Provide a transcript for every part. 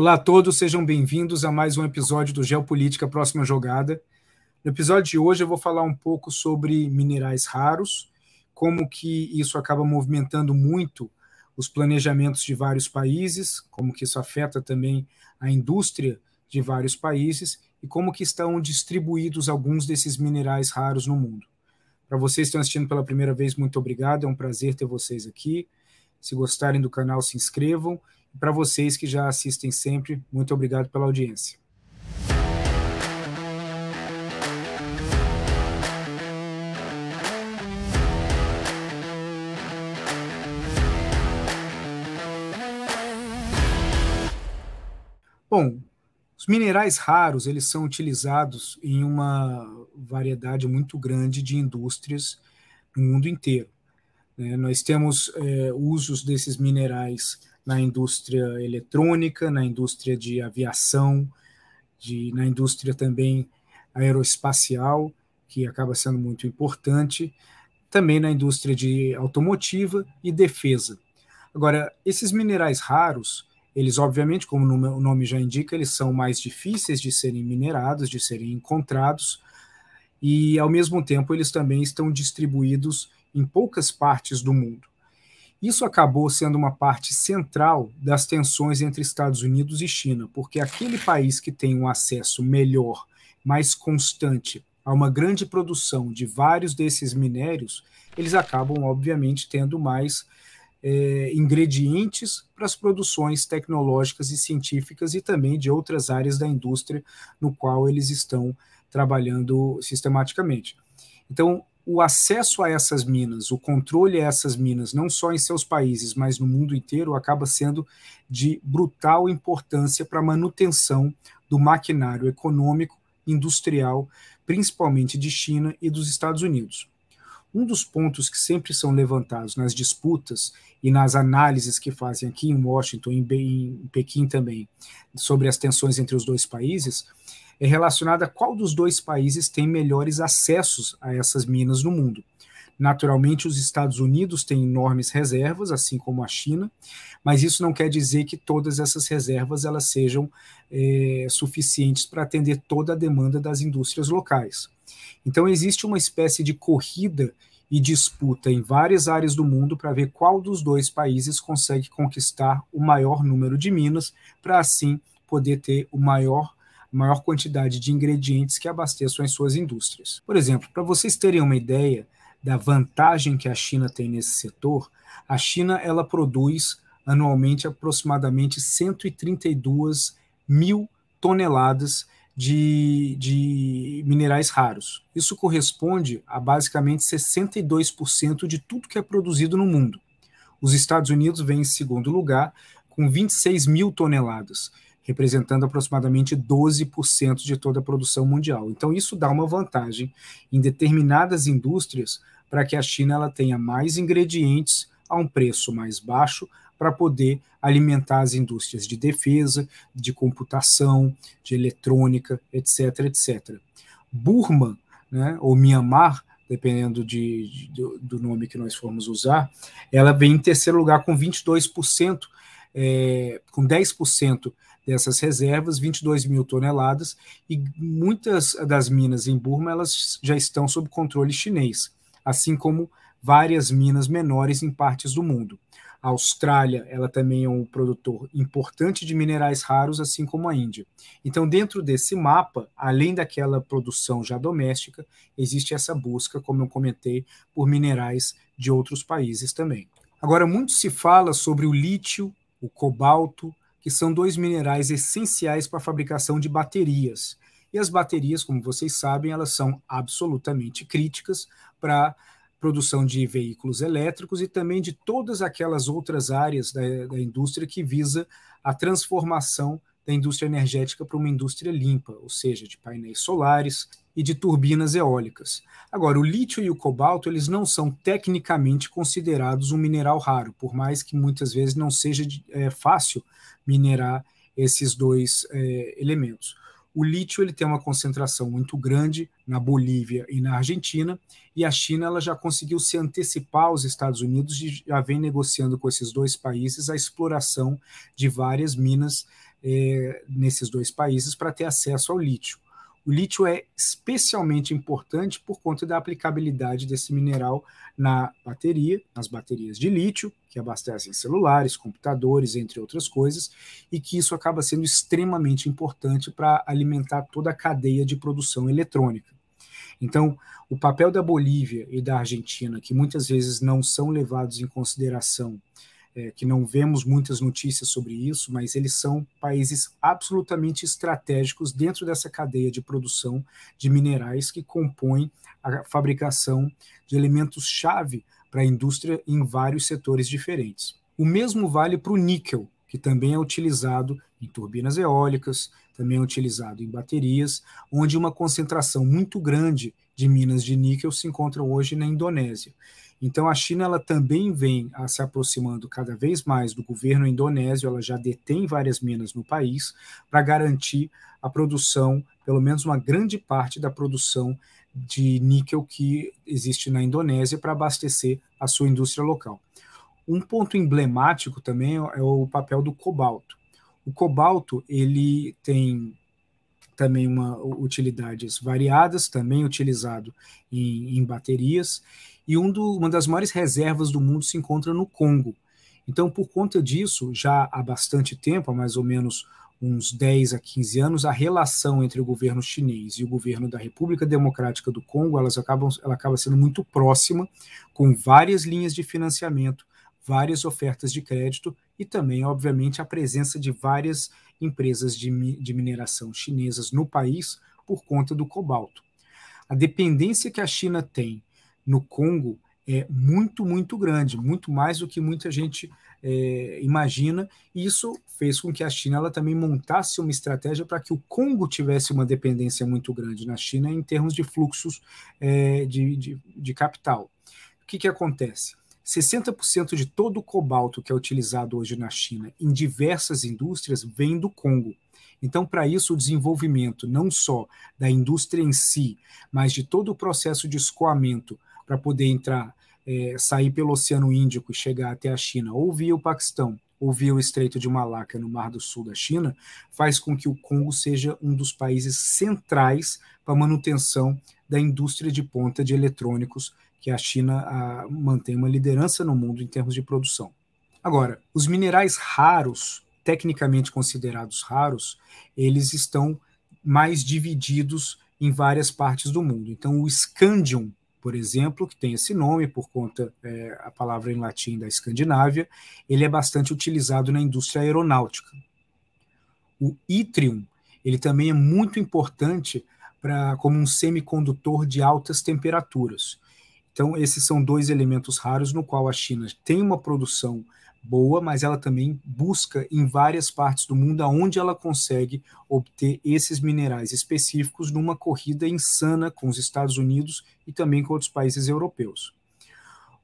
Olá a todos, sejam bem-vindos a mais um episódio do Geopolítica Próxima Jogada. No episódio de hoje eu vou falar um pouco sobre minerais raros, como que isso acaba movimentando muito os planejamentos de vários países, como que isso afeta também a indústria de vários países e como que estão distribuídos alguns desses minerais raros no mundo. Para vocês que estão assistindo pela primeira vez, muito obrigado, é um prazer ter vocês aqui. Se gostarem do canal, se inscrevam para vocês que já assistem sempre, muito obrigado pela audiência. Bom, os minerais raros eles são utilizados em uma variedade muito grande de indústrias no mundo inteiro. Né? Nós temos é, usos desses minerais na indústria eletrônica, na indústria de aviação, de, na indústria também aeroespacial, que acaba sendo muito importante, também na indústria de automotiva e defesa. Agora, esses minerais raros, eles obviamente, como o nome já indica, eles são mais difíceis de serem minerados, de serem encontrados, e ao mesmo tempo eles também estão distribuídos em poucas partes do mundo. Isso acabou sendo uma parte central das tensões entre Estados Unidos e China, porque aquele país que tem um acesso melhor, mais constante a uma grande produção de vários desses minérios, eles acabam, obviamente, tendo mais é, ingredientes para as produções tecnológicas e científicas e também de outras áreas da indústria no qual eles estão trabalhando sistematicamente. Então, o acesso a essas minas, o controle a essas minas, não só em seus países, mas no mundo inteiro, acaba sendo de brutal importância para a manutenção do maquinário econômico, industrial, principalmente de China e dos Estados Unidos. Um dos pontos que sempre são levantados nas disputas e nas análises que fazem aqui em Washington, em, Be em Pequim também, sobre as tensões entre os dois países, é relacionada a qual dos dois países tem melhores acessos a essas minas no mundo. Naturalmente, os Estados Unidos têm enormes reservas, assim como a China, mas isso não quer dizer que todas essas reservas elas sejam é, suficientes para atender toda a demanda das indústrias locais. Então, existe uma espécie de corrida e disputa em várias áreas do mundo para ver qual dos dois países consegue conquistar o maior número de minas, para assim poder ter o maior maior quantidade de ingredientes que abasteçam as suas indústrias. Por exemplo, para vocês terem uma ideia da vantagem que a China tem nesse setor, a China ela produz anualmente aproximadamente 132 mil toneladas de, de, minerais raros. Isso corresponde a basicamente 62% de tudo que é produzido no mundo. Os Estados Unidos vêm em segundo lugar, com 26 mil toneladas representando aproximadamente 12% de toda a produção mundial. Então, isso dá uma vantagem em determinadas indústrias para que a China ela tenha mais ingredientes a um preço mais baixo para poder alimentar as indústrias de defesa, de computação, de eletrônica, etc, etc. Burma, né, ou Myanmar, dependendo de, de, do nome que nós formos usar, ela vem em terceiro lugar com 22%, é, eh, com 10% dessas reservas, 22 mil toneladas, e muitas das minas em Burma elas já estão sob controle chinês, assim como várias minas menores em partes do mundo. A Austrália, ela também é um produtor importante de minerais raros, assim como a Índia. Então, dentro desse mapa, além daquela produção já doméstica, existe essa busca, como eu comentei, por minerais de outros países também. Agora, muito se fala sobre o lítio, o cobalto, que são dois minerais essenciais para a fabricação de baterias. E as baterias, como vocês sabem, elas são absolutamente críticas para produção de veículos elétricos e também de todas aquelas outras áreas da, da, indústria que visa a transformação da indústria energética para uma indústria limpa, ou seja, de painéis solares, e de turbinas eólicas. Agora, o lítio e o cobalto, eles não são tecnicamente considerados um mineral raro, por mais que muitas vezes não seja é, fácil minerar esses dois é, elementos. O lítio ele tem uma concentração muito grande na Bolívia e na Argentina, e a China ela já conseguiu se antecipar aos Estados Unidos e já vem negociando com esses dois países a exploração de várias minas é, nesses dois países para ter acesso ao lítio. O lítio é especialmente importante por conta da aplicabilidade desse mineral na bateria, nas baterias de lítio, que abastecem celulares, computadores, entre outras coisas, e que isso acaba sendo extremamente importante para alimentar toda a cadeia de produção eletrônica. Então, o papel da Bolívia e da Argentina, que muitas vezes não são levados em consideração é, que não vemos muitas notícias sobre isso, mas eles são países absolutamente estratégicos dentro dessa cadeia de produção de minerais que compõem a fabricação de elementos-chave para a indústria em vários setores diferentes. O mesmo vale para o níquel, que também é utilizado em turbinas eólicas, também é utilizado em baterias, onde uma concentração muito grande de minas de níquel se encontra hoje na Indonésia. Então a China ela também vem a ah, se aproximando cada vez mais do governo indonésio, ela já detém várias minas no país para garantir a produção, pelo menos uma grande parte da produção de níquel que existe na Indonésia para abastecer a sua indústria local. Um ponto emblemático também é o papel do cobalto. O cobalto ele tem também uma utilidades variadas, também utilizado em, em baterias, e um do, uma das maiores reservas do mundo se encontra no Congo. Então, por conta disso, já há bastante tempo, há mais ou menos uns 10 a 15 anos, a relação entre o governo chinês e o governo da República Democrática do Congo, elas acabam, ela acaba sendo muito próxima, com várias linhas de financiamento, várias ofertas de crédito e também, obviamente, a presença de várias empresas de, de mineração chinesas no país por conta do cobalto. A dependência que a China tem no Congo é muito, muito grande, muito mais do que muita gente é, imagina. E isso fez com que a China ela também montasse uma estratégia para que o Congo tivesse uma dependência muito grande na China em termos de fluxos é, de, de, de, capital. O que, que acontece? 60% de todo o cobalto que é utilizado hoje na China em diversas indústrias vem do Congo. Então, para isso, o desenvolvimento não só da indústria em si, mas de todo o processo de escoamento para poder entrar, é, sair pelo Oceano Índico e chegar até a China, ou via o Paquistão, ou via o Estreito de Malaca, no Mar do Sul da China, faz com que o Congo seja um dos países centrais para a manutenção da indústria de ponta de eletrônicos que a China a, mantém uma liderança no mundo em termos de produção. Agora, os minerais raros, tecnicamente considerados raros, eles estão mais divididos em várias partes do mundo. Então, o escândium, por exemplo, que tem esse nome por conta é, a palavra em latim da Escandinávia, ele é bastante utilizado na indústria aeronáutica. O yttrium, ele também é muito importante para como um semicondutor de altas temperaturas. Então, esses são dois elementos raros no qual a China tem uma produção boa, mas ela também busca em várias partes do mundo aonde ela consegue obter esses minerais específicos numa corrida insana com os Estados Unidos e também com outros países europeus.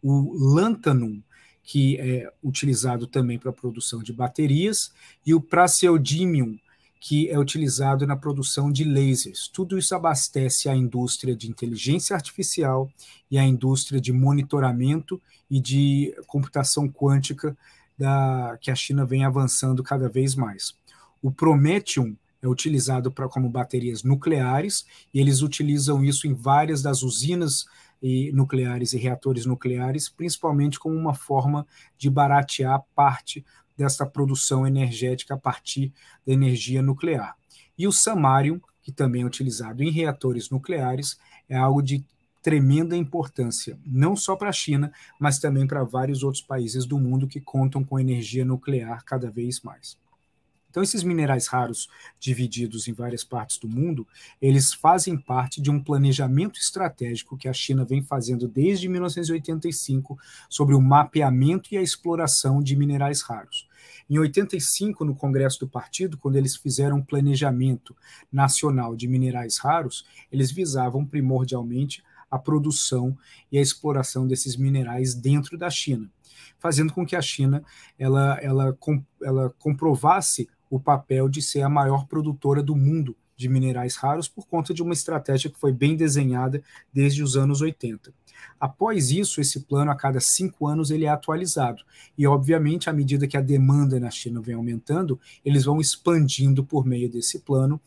O lantanum, que é utilizado também para a produção de baterias, e o praseodymium, que é utilizado na produção de lasers. Tudo isso abastece a indústria de inteligência artificial e a indústria de monitoramento e de computação quântica da, que a China vem avançando cada vez mais. O Prometium é utilizado pra, como baterias nucleares e eles utilizam isso em várias das usinas e nucleares e reatores nucleares, principalmente como uma forma de baratear parte dessa produção energética a partir da energia nuclear. E o samário, que também é utilizado em reatores nucleares, é algo de tremenda importância, não só para a China, mas também para vários outros países do mundo que contam com energia nuclear cada vez mais. Então, esses minerais raros divididos em várias partes do mundo, eles fazem parte de um planejamento estratégico que a China vem fazendo desde 1985 sobre o mapeamento e a exploração de minerais raros. Em 85, no Congresso do Partido, quando eles fizeram um planejamento nacional de minerais raros, eles visavam primordialmente a produção e a exploração desses minerais dentro da China, fazendo com que a China ela, ela, ela comprovasse o papel de ser a maior produtora do mundo de minerais raros por conta de uma estratégia que foi bem desenhada desde os anos 80. Após isso, esse plano a cada cinco anos ele é atualizado e, obviamente, à medida que a demanda na China vem aumentando, eles vão expandindo por meio desse plano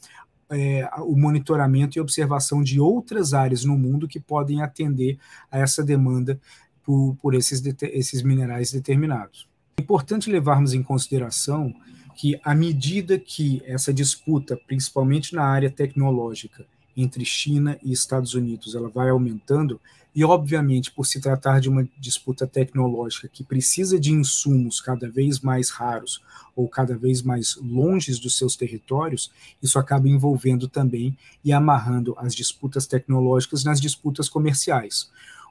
é, o monitoramento e observação de outras áreas no mundo que podem atender a essa demanda por, por esses, esses minerais determinados. É importante levarmos em consideração que à medida que essa disputa, principalmente na área tecnológica, entre China e Estados Unidos, ela vai aumentando, e obviamente, por se tratar de uma disputa tecnológica que precisa de insumos cada vez mais raros ou cada vez mais longe dos seus territórios, isso acaba envolvendo também e amarrando as disputas tecnológicas nas disputas comerciais.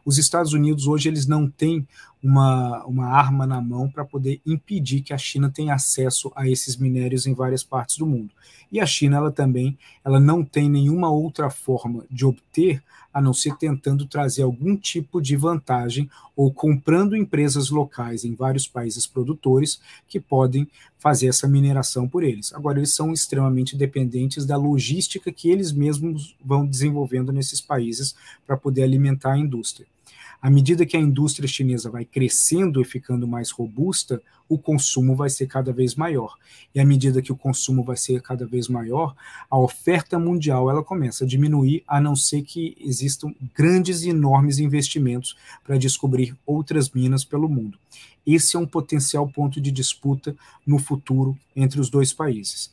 Os Estados Unidos hoje eles não têm uma, uma arma na mão para poder impedir que a China tenha acesso a esses minérios em várias partes do mundo. E a China ela também ela não tem nenhuma outra forma de obter a não ser tentando trazer algum tipo de vantagem ou comprando empresas locais em vários países produtores que podem fazer essa mineração por eles. Agora, eles são extremamente dependentes da logística que eles mesmos vão desenvolvendo nesses países para poder alimentar a indústria. À medida que a indústria chinesa vai crescendo e ficando mais robusta, o consumo vai ser cada vez maior. E à medida que o consumo vai ser cada vez maior, a oferta mundial ela começa a diminuir, a não ser que existam grandes e enormes investimentos para descobrir outras minas pelo mundo. Esse é um potencial ponto de disputa no futuro entre os dois países.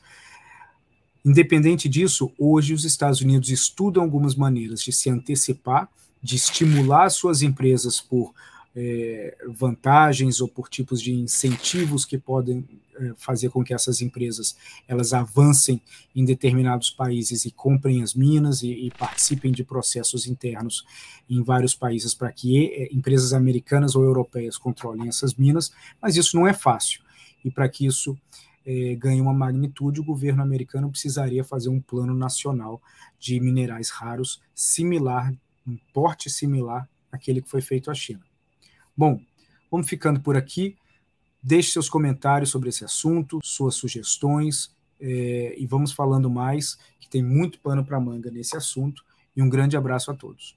Independente disso, hoje os Estados Unidos estudam algumas maneiras de se antecipar de estimular suas empresas por é, vantagens ou por tipos de incentivos que podem é, fazer com que essas empresas elas avancem em determinados países e comprem as minas e, e participem de processos internos em vários países para que é, empresas americanas ou europeias controlem essas minas, mas isso não é fácil. E para que isso é, ganhe uma magnitude, o governo americano precisaria fazer um plano nacional de minerais raros similar um porte similar àquele que foi feito à China. Bom, vamos ficando por aqui. Deixe seus comentários sobre esse assunto, suas sugestões, é, e vamos falando mais, que tem muito pano para manga nesse assunto. E um grande abraço a todos.